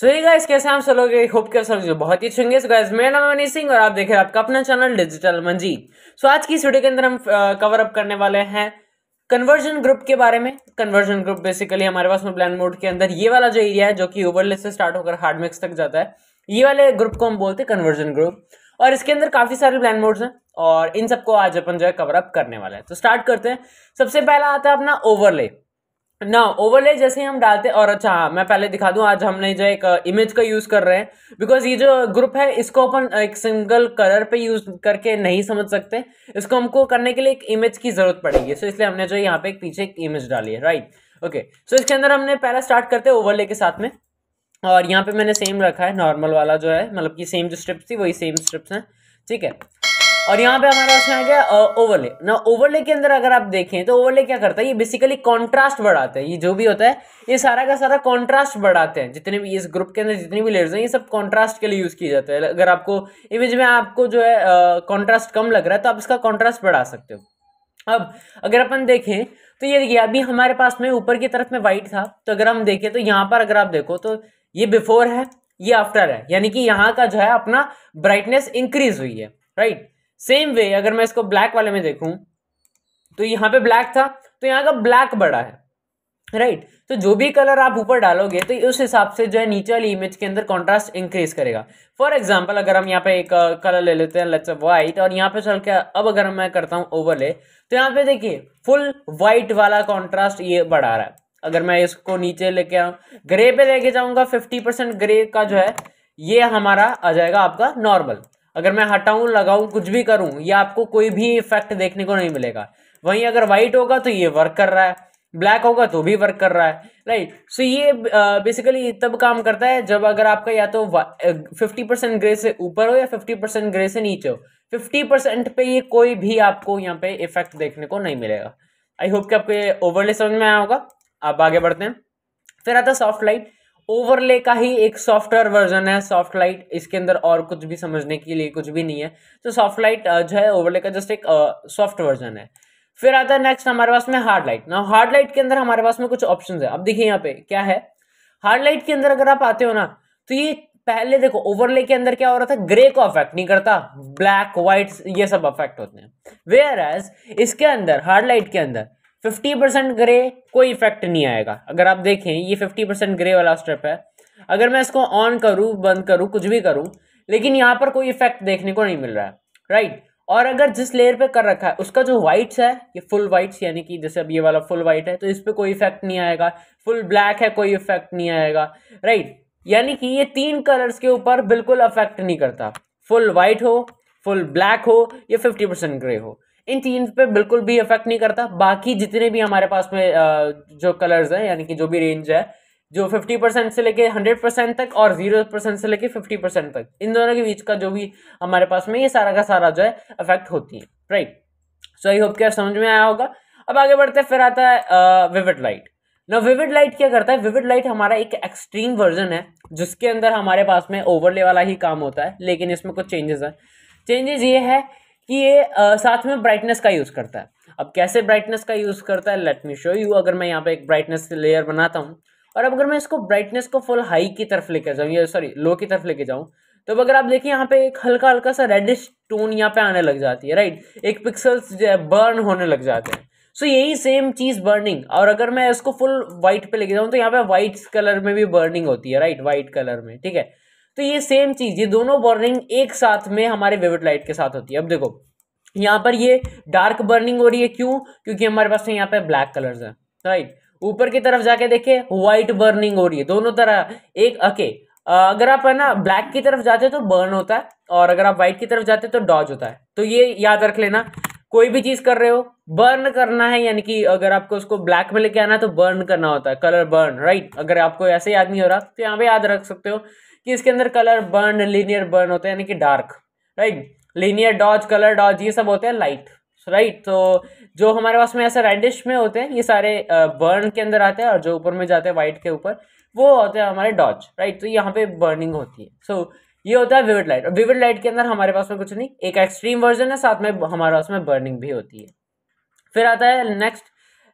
सो ये गाइस कैसे हम सब लोग होप के सब जो बहुत ही चुंगे सो गाइस मेरा नाम मनीष सिंह और आप देख रहे हैं आपका अपना चैनल डिजिटल मंजी सो आज की इस वीडियो के अंदर हम कवर अप करने वाले हैं कन्वर्जन ग्रुप के बारे में कन्वर्जन ग्रुप बेसिकली हमारे पास में ब्लैंड मोड के अंदर ये वाला जो एरिया है जो कि ओवरले से स्टार्ट होकर हार्ड मिक्स तक जाता है ये वाले ग्रुप को हम बोलते हैं कन्वर्जन ग्रुप और इसके अंदर काफ़ी सारे ब्लैंड मोड्स हैं और इन सबको आज अपन जो है कवर अप करने वाला है तो स्टार्ट करते हैं सबसे पहला आता है अपना ओवरले ना ओवरले जैसे हम डालते और अच्छा हाँ मैं पहले दिखा दूं आज हमने जो एक इमेज uh, का यूज़ कर रहे हैं बिकॉज ये जो ग्रुप है इसको अपन uh, एक सिंगल कलर पे यूज़ करके नहीं समझ सकते इसको हमको करने के लिए एक इमेज की ज़रूरत पड़ेगी सो इसलिए हमने जो यहाँ पे एक पीछे एक इमेज डाली है राइट ओके सो इसके अंदर हमने पहला स्टार्ट करते हैं ओवरले के साथ में और यहाँ पे मैंने सेम रखा है नॉर्मल वाला जो है मतलब कि सेम जो स्ट्रिप्स थी वही सेम स्ट्रिप्स हैं ठीक है और यहाँ पे हमारा उसमें आ गया ओवरले ना ओवरले के अंदर अगर आप देखें तो ओवरले क्या करता है ये बेसिकली कॉन्ट्रास्ट बढ़ाते हैं ये जो भी होता है ये सारा का सारा कॉन्ट्रास्ट बढ़ाते हैं जितने भी इस ग्रुप के अंदर जितने भी लेयर्स हैं ये सब कॉन्ट्रास्ट के लिए यूज़ किए जाते हैं अगर आपको इमेज में आपको जो है कॉन्ट्रास्ट कम लग रहा है तो आप इसका कॉन्ट्रास्ट बढ़ा सकते हो अब अगर अपन देखें तो ये देखिए अभी हमारे पास में ऊपर की तरफ में वाइट था तो अगर हम देखें तो यहाँ पर अगर आप देखो तो ये बिफोर है ये आफ्टर है यानी कि यहाँ का जो है अपना ब्राइटनेस इंक्रीज हुई है राइट सेम वे अगर मैं इसको ब्लैक वाले में देखूं तो यहाँ पे ब्लैक था तो यहाँ का ब्लैक बड़ा है राइट right. तो जो भी कलर आप ऊपर डालोगे तो उस हिसाब से जो है नीचे वाली इमेज के अंदर कॉन्ट्रास्ट इंक्रीज करेगा फॉर एग्जाम्पल अगर हम यहाँ पे एक कलर ले लेते हैं लेट्स व्हाइट और यहाँ पे चल के अब अगर मैं करता हूँ ओवरले तो यहाँ पे देखिए फुल व्हाइट वाला कॉन्ट्रास्ट ये बढ़ा रहा है अगर मैं इसको नीचे लेके आऊँ ग्रे पे लेके जाऊंगा फिफ्टी ग्रे का जो है ये हमारा आ जाएगा आपका नॉर्मल अगर मैं हटाऊं लगाऊं कुछ भी करूं ये आपको कोई भी इफेक्ट देखने को नहीं मिलेगा वहीं अगर वाइट होगा तो ये वर्क कर रहा है ब्लैक होगा तो भी वर्क कर रहा है राइट सो so ये बेसिकली तब काम करता है जब अगर आपका या तो फिफ्टी परसेंट ग्रे से ऊपर हो या फिफ्टी परसेंट ग्रे से नीचे हो फिफ्टी परसेंट पे ये कोई भी आपको यहाँ पे इफेक्ट देखने को नहीं मिलेगा आई होप कि आपके ओवरली ओवरले समझ में आया होगा आप आगे बढ़ते हैं फिर आता सॉफ्ट लाइट ओवरले का ही एक सॉफ्टवेयर वर्जन है सॉफ्ट लाइट इसके अंदर और कुछ भी समझने के लिए कुछ भी नहीं है तो सॉफ्ट लाइट जो है ओवरले का जस्ट एक सॉफ्ट वर्जन है फिर आता है नेक्स्ट हमारे पास में हार्ड लाइट ना हार्ड लाइट के अंदर हमारे पास में कुछ ऑप्शन है अब देखिए यहाँ पे क्या है हार्ड लाइट के अंदर अगर आप आते हो ना तो ये पहले देखो ओवरले के अंदर क्या हो रहा था ग्रे को अफेक्ट नहीं करता ब्लैक व्हाइट ये सब अफेक्ट होते हैं वेयर एज इसके अंदर हार्ड लाइट के अंदर फिफ्टी परसेंट ग्रे कोई इफेक्ट नहीं आएगा अगर आप देखें ये फिफ्टी परसेंट ग्रे वाला स्ट्रिप है अगर मैं इसको ऑन करूँ बंद करूँ कुछ भी करूँ लेकिन यहाँ पर कोई इफेक्ट देखने को नहीं मिल रहा है राइट और अगर जिस लेयर पे कर रखा है उसका जो वाइट्स है ये फुल वाइट्स यानी कि जैसे अब ये वाला फुल वाइट है तो इस पर कोई इफेक्ट नहीं आएगा फुल ब्लैक है कोई इफेक्ट नहीं आएगा राइट यानी कि ये तीन कलर्स के ऊपर बिल्कुल अफेक्ट नहीं करता फुल वाइट हो फुल ब्लैक हो या फिफ्टी परसेंट ग्रे हो इन तीन पे बिल्कुल भी इफेक्ट नहीं करता बाकी जितने भी हमारे पास में जो कलर्स हैं यानी कि जो भी रेंज है जो 50 परसेंट से लेके 100 परसेंट तक और 0 परसेंट से लेके 50 परसेंट तक इन दोनों के बीच का जो भी हमारे पास में ये सारा का सारा जो है अफेक्ट होती है राइट सो आई होप के समझ में आया होगा अब आगे बढ़ते फिर आता है विविड लाइट ना विविड लाइट क्या करता है विविड लाइट हमारा एक एक्सट्रीम वर्जन है जिसके अंदर हमारे पास में ओवरले वाला ही काम होता है लेकिन इसमें कुछ चेंजेस हैं चेंजेस ये है कि ये आ, साथ में ब्राइटनेस का यूज़ करता है अब कैसे ब्राइटनेस का यूज़ करता है लेट मी शो यू अगर मैं यहाँ पे एक ब्राइटनेस लेयर बनाता हूँ और अब अगर मैं इसको ब्राइटनेस को फुल हाई की तरफ लेकर जाऊँ या सॉरी लो की तरफ लेके जाऊँ तो अगर आप देखिए यहाँ पे एक हल्का हल्का सा रेडिश टोन यहाँ पे आने लग जाती है राइट एक पिक्सल्स जो है बर्न होने लग जाते हैं सो so, यही सेम चीज़ बर्निंग और अगर मैं इसको फुल व्हाइट पे लेके जाऊँ तो यहाँ पे व्हाइट कलर में भी बर्निंग होती है राइट व्हाइट कलर में ठीक है तो ये सेम चीज़ ये दोनों बर्निंग एक साथ में हमारे वेविड लाइट के साथ होती है अब देखो यहाँ पर ये डार्क बर्निंग हो रही है क्यों क्योंकि हमारे पास यहाँ पे ब्लैक कलर्स है राइट ऊपर की तरफ जाके देखे व्हाइट बर्निंग हो रही है दोनों तरह एक अके अगर आप है ना ब्लैक की तरफ जाते तो बर्न होता है और अगर आप व्हाइट की तरफ जाते तो डॉज होता है तो ये याद रख लेना कोई भी चीज़ कर रहे हो बर्न करना है यानी कि अगर आपको उसको ब्लैक में लेके आना है तो बर्न करना होता है कलर बर्न राइट अगर आपको ऐसे याद नहीं हो रहा तो यहाँ पे याद रख सकते हो कि इसके अंदर कलर बर्न लीनियर बर्न होते हैं यानी कि dark right linear dodge colour dodge ये सब होते हैं लाइट राइट तो जो हमारे पास में ऐसे रेडिश में होते हैं ये सारे बर्न के अंदर आते हैं और जो ऊपर में जाते हैं वाइट के ऊपर वो होते हैं हमारे डॉज राइट तो यहाँ पे बर्निंग होती है सो so, ये होता है विविड लाइट और विविड लाइट के अंदर हमारे पास में कुछ नहीं एक एक्सट्रीम वर्जन है साथ में हमारे पास में बर्निंग भी होती है फिर आता है नेक्स्ट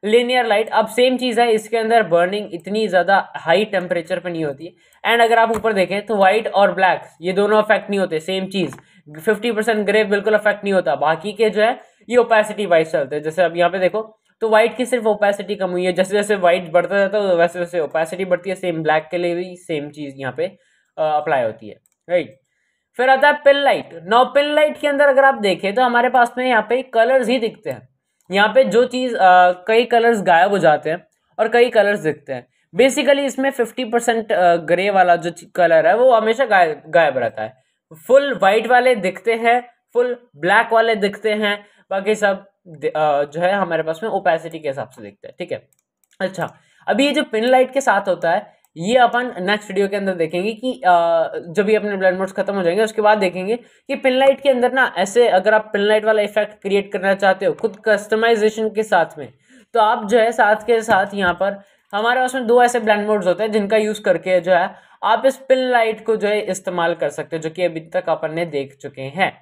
लिनियर लाइट अब सेम चीज़ है इसके अंदर बर्निंग इतनी ज़्यादा हाई टेम्परेचर पे नहीं होती एंड अगर आप ऊपर देखें तो वाइट और ब्लैक ये दोनों अफेक्ट नहीं होते सेम चीज़ फिफ्टी परसेंट ग्रे बिल्कुल अफेक्ट नहीं होता बाकी के जो है ये ओपेसिटी वाइज चलते हैं जैसे अब यहाँ पे देखो तो व्हाइट की सिर्फ ओपेसिटी कम हुई है जैसे जैसे व्हाइट बढ़ता जाता है वैसे वैसे ओपेसिटी बढ़ती है सेम ब्लैक के लिए भी सेम चीज़ यहाँ पे अप्लाई होती है राइट फिर आता है पिल लाइट नो पिल लाइट के अंदर अगर आप देखें तो हमारे पास में यहाँ पे कलर्स ही दिखते हैं यहाँ पे जो चीज़ कई कलर्स गायब हो जाते हैं और कई कलर्स दिखते हैं बेसिकली इसमें फिफ्टी परसेंट ग्रे वाला जो कलर है वो हमेशा गायब रहता है फुल वाइट वाले दिखते हैं फुल ब्लैक वाले दिखते हैं बाकी सब जो है हमारे पास में ओपेसिटी के हिसाब से दिखते हैं ठीक है अच्छा अभी ये जो पिन लाइट के साथ होता है ये अपन नेक्स्ट वीडियो के अंदर देखेंगे कि जब भी अपने ब्लड मोड्स खत्म हो जाएंगे उसके बाद देखेंगे कि पिनलाइट के अंदर ना ऐसे अगर आप पिनलाइट वाला इफेक्ट क्रिएट करना चाहते हो खुद कस्टमाइजेशन के साथ में तो आप जो है साथ के साथ यहाँ पर हमारे पास में दो ऐसे ब्लैंड मोड्स होते हैं जिनका यूज़ करके जो है आप इस पिन लाइट को जो है इस्तेमाल कर सकते हो जो कि अभी तक अपन ने देख चुके हैं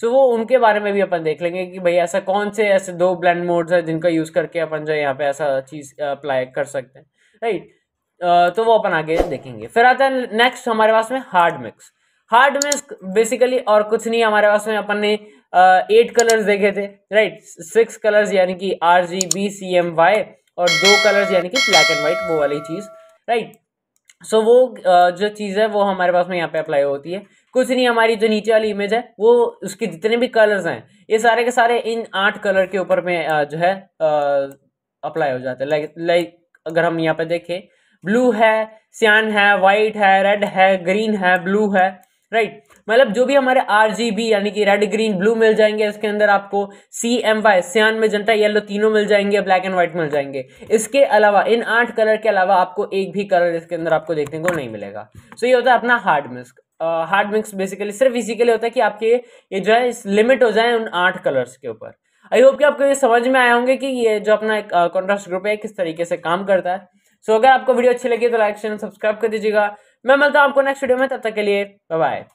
सो वो उनके बारे में भी अपन देख लेंगे कि भाई ऐसा कौन से ऐसे दो ब्लैंड मोड्स हैं जिनका यूज़ करके अपन जो है यहाँ पे ऐसा चीज़ अप्लाई कर सकते हैं राइट तो वो अपन आगे देखेंगे फिर आता है नेक्स्ट हमारे पास में hard mix hard mix basically और कुछ नहीं हमारे पास में अपन ने एट कलर्स देखे थे राइट सिक्स कलर्स यानी कि R G B C M Y और दो कलर्स यानी कि ब्लैक एंड वाइट वो वाली चीज़ राइट सो वो जो चीज़ है वो हमारे पास में यहाँ पे अप्लाई होती है कुछ नहीं हमारी जो नीचे वाली इमेज है वो उसके जितने भी कलर्स हैं ये सारे के सारे इन आठ कलर के ऊपर में जो है अप्लाई हो जाते हैं लाइक लाइक अगर हम यहाँ पे देखें ब्लू है सियान है वाइट है रेड है ग्रीन है ब्लू है राइट मतलब जो भी हमारे आर यानी कि रेड ग्रीन ब्लू मिल जाएंगे इसके अंदर आपको सी एम वाई सियान में जनता येलो तीनों मिल जाएंगे ब्लैक एंड व्हाइट मिल जाएंगे इसके अलावा इन आठ कलर के अलावा आपको एक भी कलर इसके अंदर आपको देखने को नहीं मिलेगा सो so, ये होता है अपना hard mix hard mix basically सिर्फ इसी के लिए होता है कि आपके ये जो है लिमिट हो जाए उन आठ कलर्स के ऊपर आई होप कि आपको ये समझ में आए होंगे कि ये जो अपना एक कॉन्ट्रास्ट ग्रुप है किस तरीके से काम करता है सो अगर आपको वीडियो अच्छी लगी तो लाइक शेयर सब्सक्राइब कर दीजिएगा मैं मिलता हूँ आपको नेक्स्ट वीडियो में तब तक के लिए बाय